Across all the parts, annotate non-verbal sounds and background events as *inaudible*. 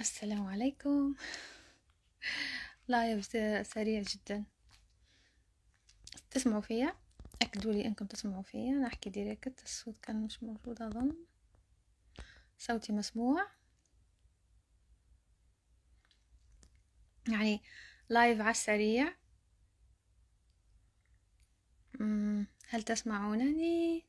السلام عليكم لايف سريع جدا تسمعوا فيا اكدوا لي انكم تسمعوا فيا نحكي ديريكت الصوت كان مش موجود اظن صوتي مسموع يعني لايف على السريع هل تسمعونني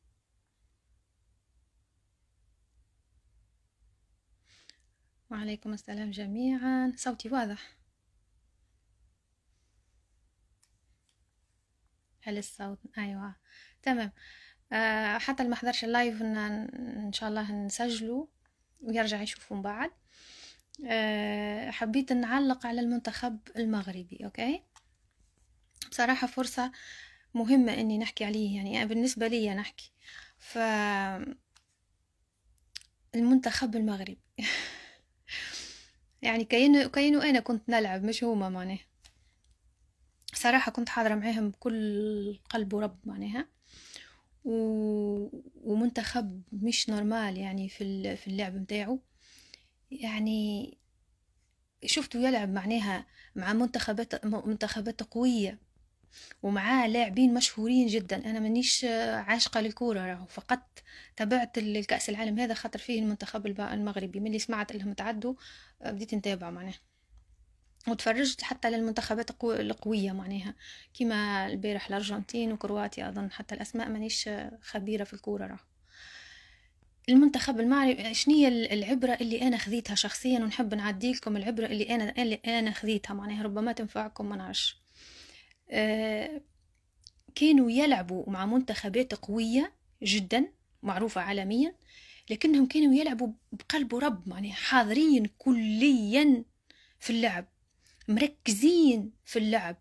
وعليكم السلام جميعا صوتي واضح هل الصوت ايوه تمام آه حتى اللي حضرش اللايف ان شاء الله نسجله ويرجع يشوفه من بعد آه حبيت نعلق على المنتخب المغربي اوكي بصراحه فرصه مهمه اني نحكي عليه يعني بالنسبه لي نحكي ف المنتخب المغربي *laughs* يعني كأنه كأنه أنا كنت نلعب مش هما معناها صراحة كنت حاضرة معاهم بكل قلب ورب معناها و... ومنتخب مش نورمال يعني في في اللعب متاعو يعني شفته يلعب معناها مع منتخبات منتخبات قوية ومعاه لاعبين مشهورين جدا انا مانيش عاشقه للكوره راهو فقط تابعت الكاس العالم هذا خاطر فيه المنتخب المغربي ملي سمعت انهم تعدوا بديت نتابع معناه وتفرجت حتى للمنتخبات القوية معناها كما البارح الأرجنتين وكرواتيا أظن حتى الأسماء مانيش خبيرة في الكورة راه المنتخب المغربي شنو العبرة اللي أنا خذيتها شخصيا ونحب نعدي لكم العبرة اللي أنا اللي أنا خذيتها معناها ربما تنفعكم ما نعرفش آه، كانوا يلعبوا مع منتخبات قوية جدا معروفة عالميا لكنهم كانوا يلعبوا بقلب رب يعني حاضرين كليا في اللعب مركزين في اللعب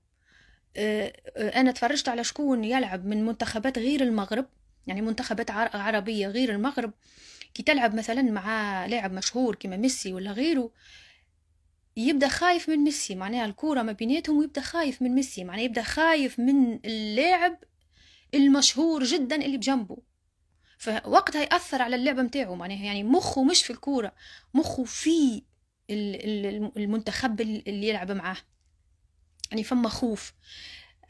آه، آه، أنا تفرجت على شكون يلعب من منتخبات غير المغرب يعني منتخبات عربية غير المغرب كي تلعب مثلا مع لاعب مشهور كما ميسي ولا غيره يبدا خايف من ميسي معناها الكوره ما بيناتهم ويبدا خايف من ميسي معناها يبدا خايف من اللاعب المشهور جدا اللي بجنبه فوقتها ياثر على اللعبه نتاعو معناها يعني مخه مش في الكوره مخه في المنتخب اللي يلعب معاه يعني فما خوف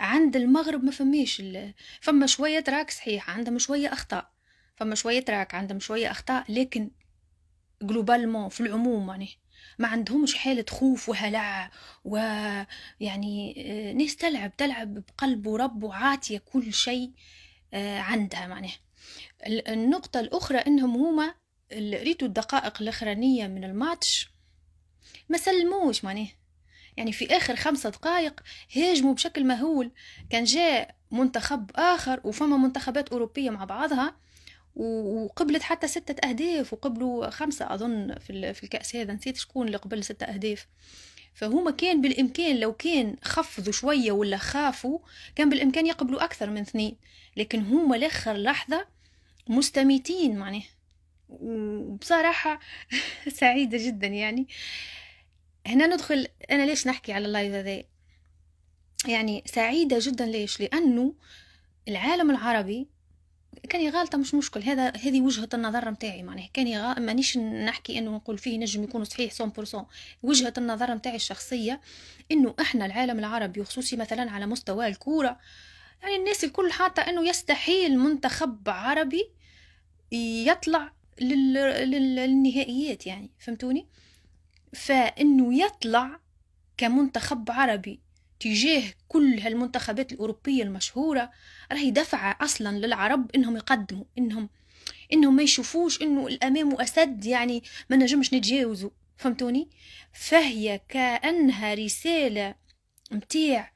عند المغرب ما فماش فما شويه تراك صحيح عندهم شويه اخطاء فما شويه تراك عندهم شويه اخطاء لكن جلوبالمون في العموم معناها ما عندهمش حالة خوف وهلع ويعني آه، ناس تلعب تلعب بقلب ورب وعاتية كل شيء آه، عندها معناه النقطة الأخرى إنهم هما ريتوا الدقائق الأخرانية من الماتش ما سلموش معناه يعني في آخر خمسة دقائق هاجموا بشكل مهول كان جاء منتخب آخر وفما منتخبات أوروبية مع بعضها وقبلت حتى ستة أهداف وقبلوا خمسة أظن في الكأس هذا نسيت شكون اللي قبل ستة أهداف فهما كان بالإمكان لو كان خفضوا شوية ولا خافوا كان بالإمكان يقبلوا أكثر من اثنين لكن هما لآخر لحظة مستميتين معناه وبصراحة *laughs* سعيدة جدا يعني هنا ندخل أنا ليش نحكي على اللايف هذا يعني سعيدة جدا ليش لأنه العالم العربي كاني غالطه مش مشكل هذا هذه وجهه النظر نتاعي معناها كاني غا... مانيش نحكي انه نقول فيه نجم يكون صحيح 100% وجهه النظر نتاعي الشخصيه انه احنا العالم العربي وخصوصي مثلا على مستوى الكوره يعني الناس الكل حاطه انه يستحيل منتخب عربي يطلع لل... للنهائيات يعني فهمتوني فانه يطلع كمنتخب عربي تجاه كل هالمنتخبات الأوروبية المشهورة راهي دفعة أصلا للعرب إنهم يقدموا إنهم إنهم ما يشوفوش إنه الأمام أسد يعني ما نجمش نتجاوزه فهمتوني فهي كأنها رسالة متاع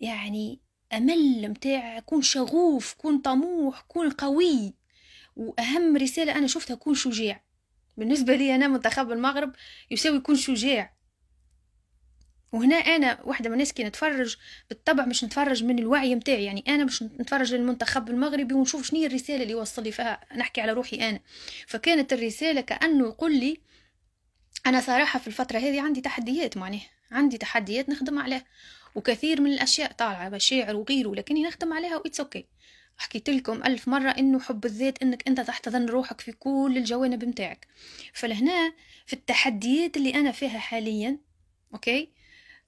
يعني أمل متاع كون شغوف كون طموح كون قوي وأهم رسالة أنا شفتها كون شجاع بالنسبة لي أنا منتخب المغرب يساوي كون شجاع وهنا انا واحده من الناس كي نتفرج بالطبع مش نتفرج من الوعي متاعي يعني انا مش نتفرج للمنتخب المغربي ونشوف شنو الرساله اللي وصل لي فيها نحكي على روحي انا فكانت الرساله كانه يقول لي انا صراحه في الفتره هذه عندي تحديات معناه عندي تحديات نخدم عليها وكثير من الاشياء طالعه مشاعر وغيره لكني نخدم عليها واتس اوكي حكيت لكم ألف مرة إنه حب الذات إنك أنت تحتضن روحك في كل الجوانب متاعك فلهنا في التحديات اللي أنا فيها حاليا أوكي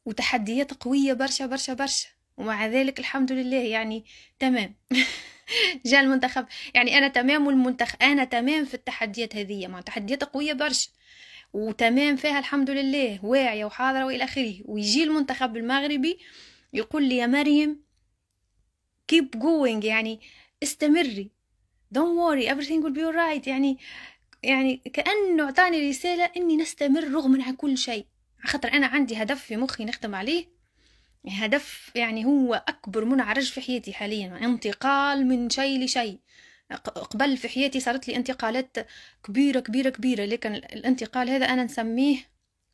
وتحديات قوية برشا برشا برشا ومع ذلك الحمد لله يعني تمام *laughs* جاء المنتخب يعني انا تمام والمنتخب انا تمام في التحديات هذه مع تحديات قوية برشا وتمام فيها الحمد لله واعية وحاضرة والى اخره ويجي المنتخب المغربي يقول لي يا مريم keep going يعني استمري don't worry everything will be alright يعني يعني كأنه أعطاني رسالة إني نستمر رغم عن كل شيء خاطر انا عندي هدف في مخي نخدم عليه هدف يعني هو اكبر منعرج في حياتي حاليا انتقال من شيء لشيء قبل في حياتي صارت لي انتقالات كبيرة كبيرة كبيرة لكن الانتقال هذا أنا نسميه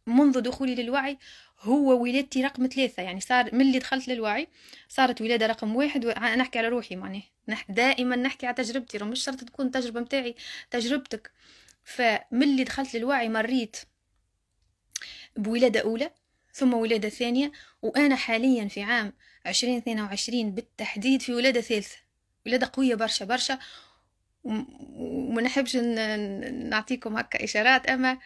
منذ دخولي للوعي هو ولادتي رقم ثلاثة يعني صار من اللي دخلت للوعي صارت ولادة رقم واحد و... نحكي على روحي معني نح... دائما نحكي على تجربتي مش شرط تكون تجربة متاعي تجربتك فمن اللي دخلت للوعي مريت بولادة أولى ثم ولادة ثانية وأنا حاليا في عام عشرين اثنين وعشرين بالتحديد في ولادة ثالثة ولادة قوية برشا برشا وما نحبش نعطيكم هكا إشارات أما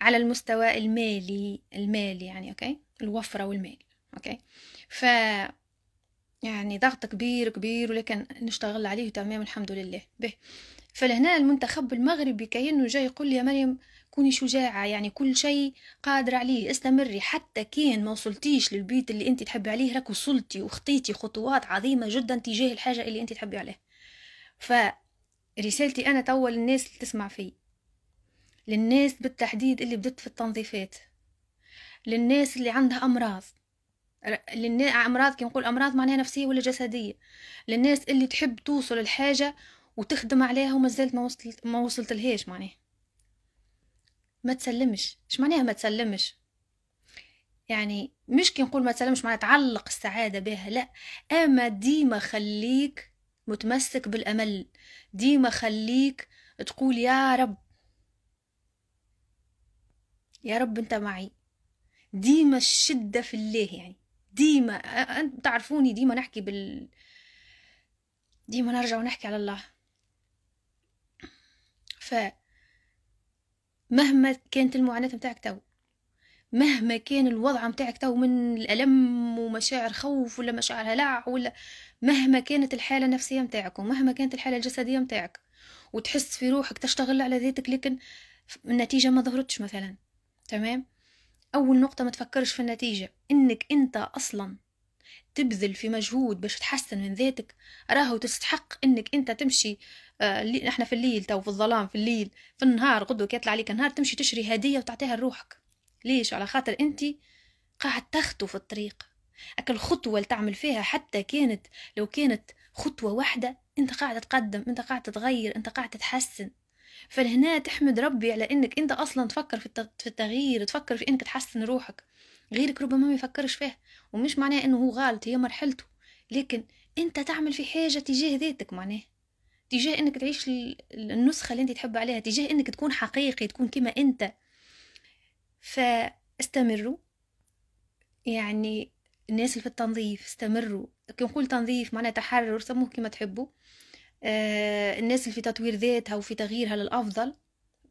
على المستوى المالي المال يعني أوكي الوفرة والمال أوكي ف يعني ضغط كبير كبير ولكن نشتغل عليه تمام الحمد لله به فلهنا المنتخب المغربي كأنه جاي يقول لي يا مريم كوني شجاعة يعني كل شيء قادرة عليه استمري حتى كان ما وصلتيش للبيت اللي انت تحبي عليه راك وصلتي وخطيتي خطوات عظيمة جدا تجاه الحاجة اللي انت تحبي عليها فرسالتي انا توا للناس اللي تسمع في للناس بالتحديد اللي بدت في التنظيفات للناس اللي عندها امراض للناس امراض كي نقول امراض معناها نفسيه ولا جسديه للناس اللي تحب توصل الحاجه وتخدم عليها ومازالت ما وصلت ما وصلت لهاش معناها ما تسلمش اش معناها ما تسلمش يعني مش كي نقول ما تسلمش معناها تعلق السعادة بها لا أما ديما خليك متمسك بالأمل ديما خليك تقول يا رب يا رب أنت معي ديما الشدة في الله يعني ديما أنت تعرفوني ديما نحكي بال ديما نرجع ونحكي على الله ف مهما كانت المعاناة متاعك تو مهما كان الوضع متاعك تو من الألم ومشاعر خوف ولا مشاعر هلع ولا مهما كانت الحالة النفسية متاعك ومهما كانت الحالة الجسدية متاعك وتحس في روحك تشتغل على ذاتك لكن النتيجة ما ظهرتش مثلا تمام أول نقطة ما تفكرش في النتيجة إنك أنت أصلا تبذل في مجهود باش تحسن من ذاتك راهو تستحق إنك أنت تمشي آه، اللي احنا في الليل تو في الظلام في الليل في النهار غدو كيطلع عليك نهار تمشي تشري هديه وتعطيها لروحك ليش على خاطر انت قاعد تخطو في الطريق اكل الخطوه اللي تعمل فيها حتى كانت لو كانت خطوه واحده انت قاعد تقدم انت قاعد تتغير انت قاعد تتحسن فلهنا تحمد ربي على انك انت اصلا تفكر في التغيير تفكر في انك تحسن روحك غيرك ربما ما يفكرش فيه ومش معناه انه هو غلط هي مرحلته لكن انت تعمل في حاجه تجاه ذاتك معناه تجاه انك تعيش النسخه اللي انت تحب عليها تجاه انك تكون حقيقي تكون كما انت فاستمروا يعني الناس اللي في التنظيف استمروا كي نقول تنظيف معناه تحرر سموه كما تحبوا آه الناس اللي في تطوير ذاتها وفي تغييرها للافضل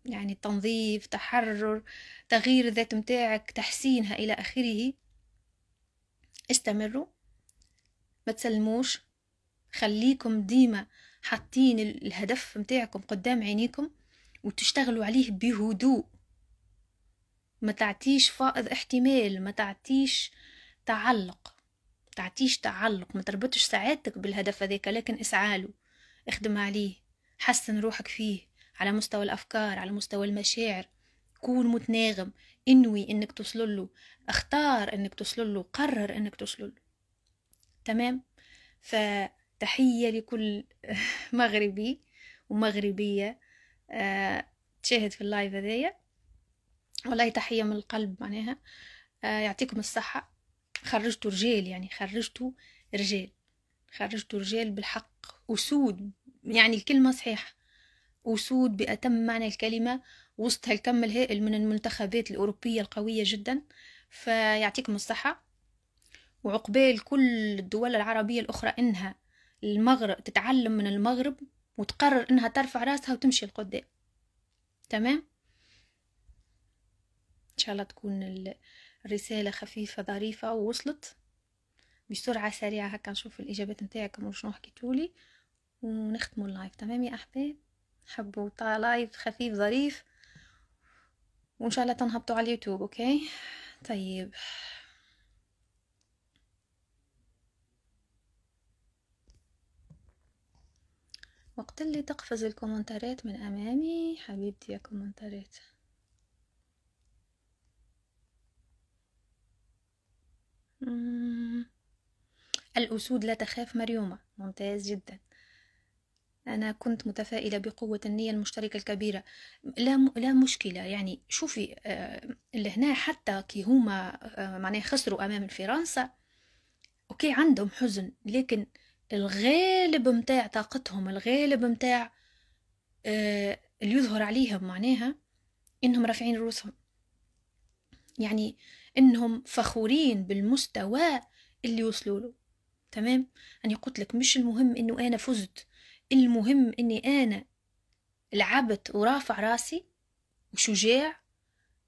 يعني التنظيف تحرر تغيير الذات متاعك تحسينها الى اخره استمروا ما تسلموش خليكم ديما حاطين الهدف متاعكم قدام عينيكم وتشتغلوا عليه بهدوء ما تعطيش فائض احتمال ما تعطيش تعلق تعطيش تعلق ما تربطش سعادتك بالهدف هذاك لكن اسعاله اخدم عليه حسن روحك فيه على مستوى الافكار على مستوى المشاعر كون متناغم انوي انك توصل له اختار انك توصل له قرر انك توصل له تمام ف تحية لكل *laughs* مغربي ومغربية آه، تشاهد في اللايف هذايا والله تحية من القلب معناها آه، يعطيكم الصحة خرجتوا رجال يعني خرجتوا رجال خرجتوا رجال بالحق أسود يعني الكلمة صحيحة أسود بأتم معنى الكلمة وسط هالكم الهائل من المنتخبات الأوروبية القوية جدا فيعطيكم الصحة وعقبال كل الدول العربية الأخرى إنها المغرب تتعلم من المغرب وتقرر انها ترفع راسها وتمشي لقدام تمام ان شاء الله تكون الرساله خفيفه ظريفه ووصلت بسرعه سريعه هكا نشوف الاجابات نتاعكم وشنو حكيتولي ونختموا اللايف تمام يا احباب حبوا لايف خفيف ظريف وان شاء الله تنهبطوا على اليوتيوب اوكي طيب وقت اللي تقفز الكومنتارات من أمامي حبيبتي يا كومنتارات الأسود لا تخاف مريومة ممتاز جدا أنا كنت متفائلة بقوة النية المشتركة الكبيرة لا م... لا مشكلة يعني شوفي آه اللي هنا حتى كي هما آه معناه خسروا أمام فرنسا أوكي عندهم حزن لكن آه الغالب متاع طاقتهم الغالب متاع آه اللي يظهر عليهم معناها انهم رافعين رؤوسهم يعني انهم فخورين بالمستوى اللي وصلوا له تمام انا قلت لك مش المهم انه انا فزت المهم اني انا لعبت ورافع راسي وشجاع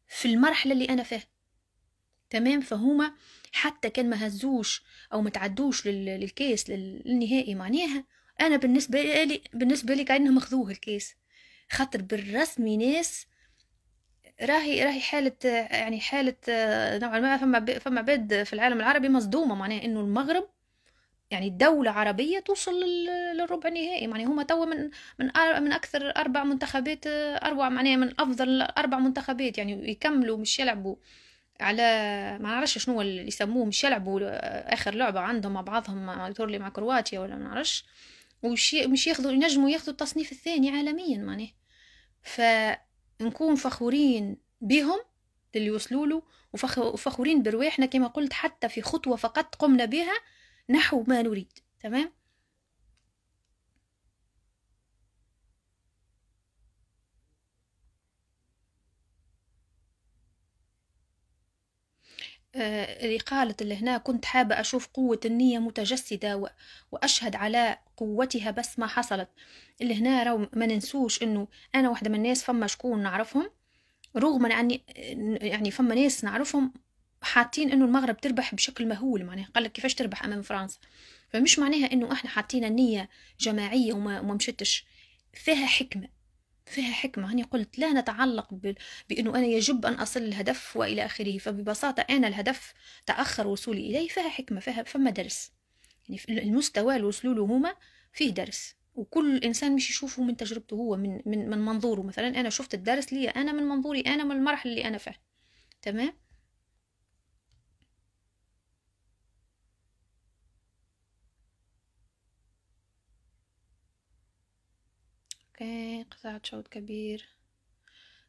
في المرحله اللي انا فيها تمام فهما حتى كان ما هزوش او ما تعدوش للكيس للنهائي معناها انا بالنسبه لي بالنسبه لي كانهم مخذوه الكيس خاطر بالرسمي ناس راهي راهي حالة يعني حالة نوعا ما فما فما بد في العالم العربي مصدومة معناها انه المغرب يعني دولة عربية توصل للربع النهائي يعني هما توا من من من أكثر أربع منتخبات أروع معناها من أفضل أربع منتخبات يعني يكملوا مش يلعبوا على ما نعرفش شنو اللي يسموه مش يلعبوا آه، اخر لعبه عندهم مع بعضهم مع لي مع كرواتيا ولا ما نعرفش مش ياخذوا ينجموا ياخذوا التصنيف الثاني عالميا معناه فنكون فخورين بهم اللي وصلوا له وفخورين برواحنا كما قلت حتى في خطوه فقط قمنا بها نحو ما نريد تمام آه، اللي قالت اللي هنا كنت حابة أشوف قوة النية متجسدة وأشهد على قوتها بس ما حصلت اللي هنا رو ما ننسوش إنه أنا واحدة من الناس فما شكون نعرفهم رغم أني يعني فما ناس نعرفهم حاطين إنه المغرب تربح بشكل مهول معناها قال لك كيفاش تربح أمام فرنسا فمش معناها إنه إحنا حاطين النية جماعية وما, وما مشتش فيها حكمة فيها حكمة هني قلت لا نتعلق بأنه أنا يجب أن أصل الهدف وإلى آخره فببساطة أنا الهدف تأخر وصولي إليه فيها حكمة فيها فما درس يعني المستوى الوصول هما فيه درس وكل انسان مش يشوفه من تجربته هو من من من منظوره مثلا انا شفت الدرس لي انا من منظوري انا من المرحله اللي انا فيها تمام أوكي قطعت شوط كبير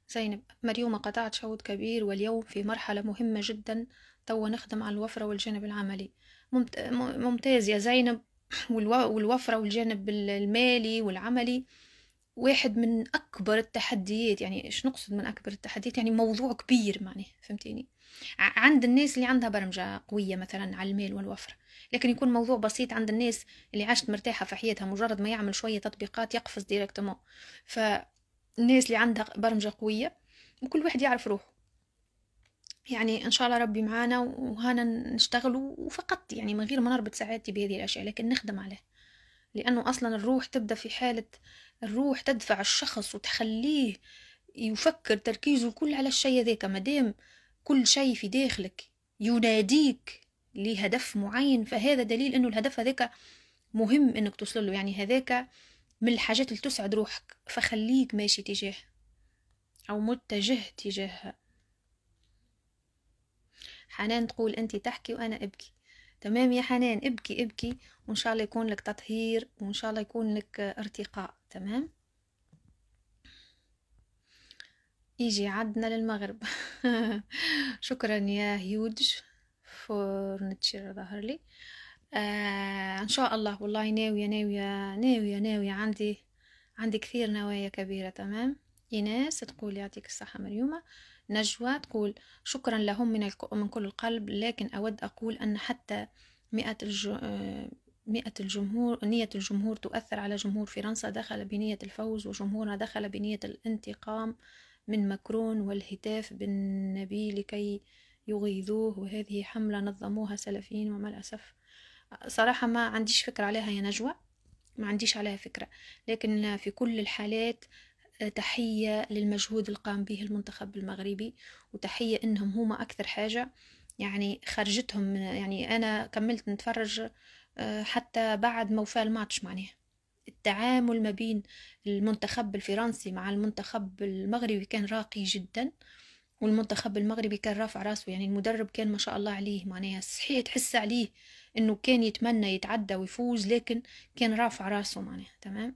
زينب مريومة قطعت شوط كبير واليوم في مرحلة مهمة جدا توا نخدم على الوفرة والجانب العملي ممتاز يا زينب *clears throat* والوفرة والجانب المالي والعملي واحد من أكبر التحديات يعني إيش نقصد من أكبر التحديات يعني موضوع كبير معناه فهمتيني عند الناس اللي عندها برمجة قوية مثلا على المال والوفرة لكن يكون موضوع بسيط عند الناس اللي عاشت مرتاحة في حياتها مجرد ما يعمل شوية تطبيقات يقفز ديريكتومون فالناس اللي عندها برمجة قوية وكل واحد يعرف روحه يعني ان شاء الله ربي معانا وهانا نشتغل وفقط يعني من غير ما نربط سعادتي بهذه الاشياء لكن نخدم عليه لأنه أصلا الروح تبدأ في حالة الروح تدفع الشخص وتخليه يفكر تركيزه كل على الشيء ذيك مادام كل شيء في داخلك يناديك لهدف معين فهذا دليل انه الهدف هذاك مهم انك توصل له يعني هذاك من الحاجات اللي تسعد روحك فخليك ماشي تجاه او متجه تجاهها حنان تقول انت تحكي وانا ابكي تمام يا حنان ابكي ابكي وان شاء الله يكون لك تطهير وان شاء الله يكون لك ارتقاء تمام يجي عدنا للمغرب *laughs* شكرا يا هيوج فورنتشر ظهر لي آه ان شاء الله والله ناويه ناويه ناويه ناويه عندي عندي كثير نوايا كبيره تمام ايناس تقول يعطيك الصحه مريومه نجوى تقول شكرا لهم من, من كل القلب لكن أود أقول أن حتى مئة الج... مئة الجمهور نية الجمهور تؤثر على جمهور فرنسا دخل بنية الفوز وجمهورنا دخل بنية الانتقام من مكرون والهتاف بالنبي لكي يغيظوه وهذه حملة نظموها سلفيين ومع الأسف صراحة ما عنديش فكرة عليها يا نجوى ما عنديش عليها فكرة لكن في كل الحالات تحية للمجهود اللي قام به المنتخب المغربي وتحية إنهم هما أكثر حاجة يعني خرجتهم من يعني أنا كملت نتفرج آه، حتى بعد ما الماتش معناها التعامل ما بين المنتخب الفرنسي مع المنتخب المغربي كان راقي جدا والمنتخب المغربي كان رافع راسه يعني المدرب كان ما شاء الله عليه معناها صحيح تحس عليه انه كان يتمنى يتعدى ويفوز لكن كان رافع راسه معناها تمام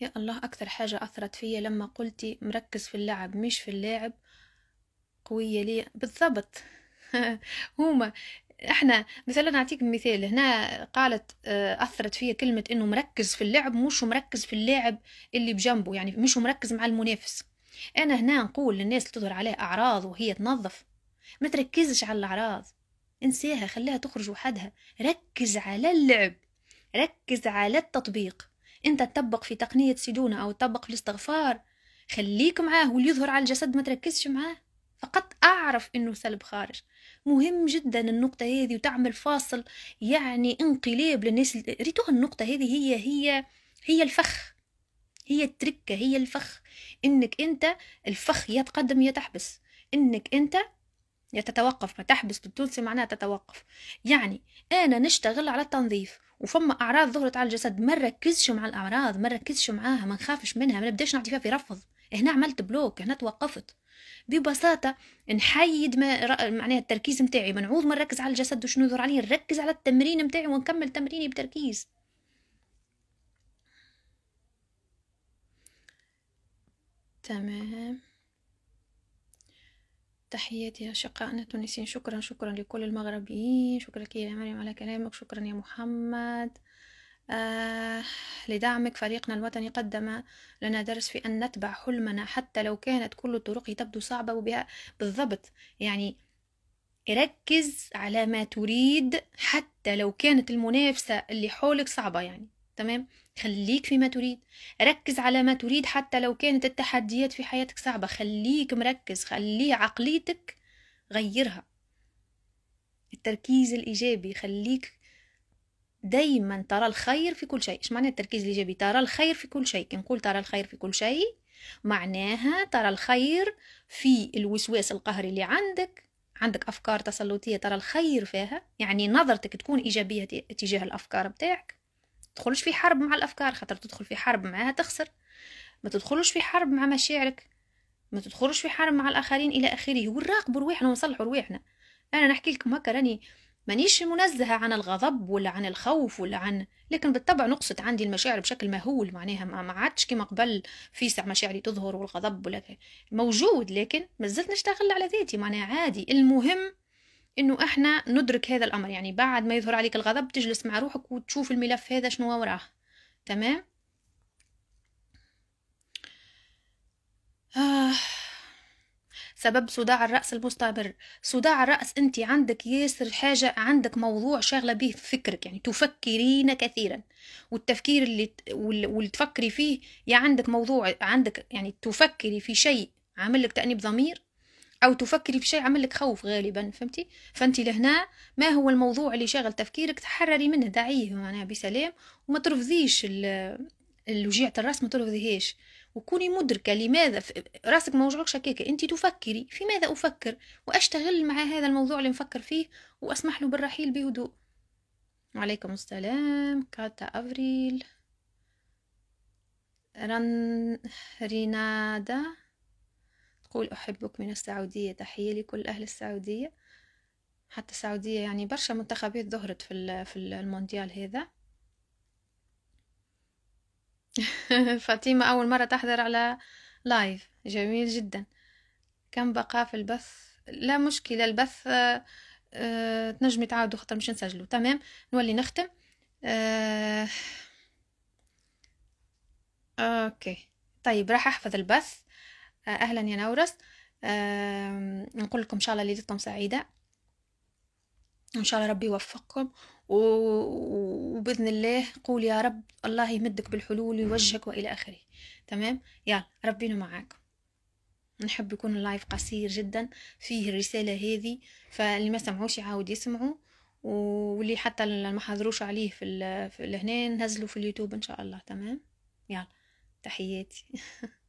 يا الله أكثر حاجة أثرت فيا لما قلتي مركز في اللعب مش في اللاعب قوية لي بالضبط *laughs* هما احنا مثلا نعطيك مثال هنا قالت آه، اثرت فيا كلمه انه مركز في اللعب مش مركز في اللاعب اللي بجنبه يعني مش مركز مع المنافس انا هنا نقول للناس اللي تظهر عليها اعراض وهي تنظف ما تركزش على الاعراض انساها خليها تخرج وحدها ركز على اللعب ركز على التطبيق انت تطبق في تقنيه سيدونا او تطبق في الاستغفار خليك معاه واللي يظهر على الجسد ما تركزش معاه فقط اعرف انه سلب خارج مهم جدا النقطه هذه وتعمل فاصل يعني انقلاب للناس ريتوها النقطه هذه هي هي هي الفخ هي التركه هي الفخ انك انت الفخ يا تقدم يا تحبس انك انت يا تتوقف ما تحبس بالتونسي معناها تتوقف يعني انا نشتغل على التنظيف وفما اعراض ظهرت على الجسد ما نركزش مع الاعراض ما نركزش معاها ما نخافش منها ما نبداش نعطي فيها في رفض هنا عملت بلوك هنا توقفت ببساطة نحيد ما معناها التركيز متاعي منعوض ما نركز على الجسد وشنو يدور عليه نركز على التمرين متاعي ونكمل تمريني بتركيز تمام تحياتي أشقائنا التونسيين شكرا شكرا لكل المغربيين شكرا لك يا مريم على كلامك شكرا يا محمد آه لدعمك فريقنا الوطني قدم لنا درس في أن نتبع حلمنا حتى لو كانت كل الطرق تبدو صعبة وبها بالضبط يعني ركز على ما تريد حتى لو كانت المنافسة اللي حولك صعبة يعني تمام خليك فيما تريد ركز على ما تريد حتى لو كانت التحديات في حياتك صعبة خليك مركز خلي عقليتك غيرها التركيز الإيجابي خليك دايما ترى الخير في كل شيء ايش معنى التركيز الإيجابي ترى الخير في كل شيء نقول ترى الخير في كل شيء معناها ترى الخير في الوسواس القهري اللي عندك عندك أفكار تسلطية ترى الخير فيها يعني نظرتك تكون إيجابية تجاه الأفكار بتاعك تدخلش في حرب مع الافكار خاطر تدخل في حرب معها تخسر ما تدخلوش في حرب مع مشاعرك ما تدخلوش في حرب مع الاخرين الى اخره وراقبوا رواحنا ونصلحوا رواحنا انا نحكي لكم هكا راني مانيش منزهه عن الغضب ولا عن الخوف ولا عن لكن بالطبع نقصت عندي المشاعر بشكل مهول معناها ما عادش كما قبل في سع مشاعري تظهر والغضب ولا موجود لكن مازلت نشتغل على ذاتي معناها عادي المهم انه احنا ندرك هذا الامر يعني بعد ما يظهر عليك الغضب تجلس مع روحك وتشوف الملف هذا شنو وراه تمام آه. سبب صداع الرأس المستمر صداع الرأس أنت عندك ياسر حاجة عندك موضوع شاغلة به فكرك يعني تفكرين كثيرا والتفكير اللي وال... تفكري فيه يا عندك موضوع عندك يعني تفكري في شيء عامل لك تأنيب ضمير أو تفكري في شيء عمل لك خوف غالبا فهمتي فأنت لهنا ما هو الموضوع اللي شاغل تفكيرك تحرري منه دعيه معناها بسلام وما ترفضيش الوجيعة الراس ما ترفضيهاش وكوني مدركة لماذا راسك ما وجعكش هكاك أنت تفكري في ماذا أفكر وأشتغل مع هذا الموضوع اللي نفكر فيه وأسمح له بالرحيل بهدوء وعليكم السلام كاتا أفريل رن رينادا تقول أحبك من السعودية تحية لكل أهل السعودية حتى السعودية يعني برشا منتخبات ظهرت في في المونديال هذا *laughs* فاطمة أول مرة تحضر على لايف جميل جدا كم بقى في البث لا مشكلة البث آه آه تنجمي تعاودوا خاطر مش نسجلوا تمام نولي نختم آه، آه، اوكي طيب راح احفظ البث أهلا يا نورس نقول لكم إن شاء الله ليلتكم سعيدة إن شاء الله ربي يوفقكم وبإذن الله قول يا رب الله يمدك بالحلول ويوجهك وإلى آخره تمام يلا ربينا معاكم نحب يكون اللايف قصير جدا فيه الرسالة هذه فاللي ما سمعوش يعاود يسمعوا واللي حتى ما حضروش عليه في, في هنا في اليوتيوب ان شاء الله تمام يلا تحياتي *laughs*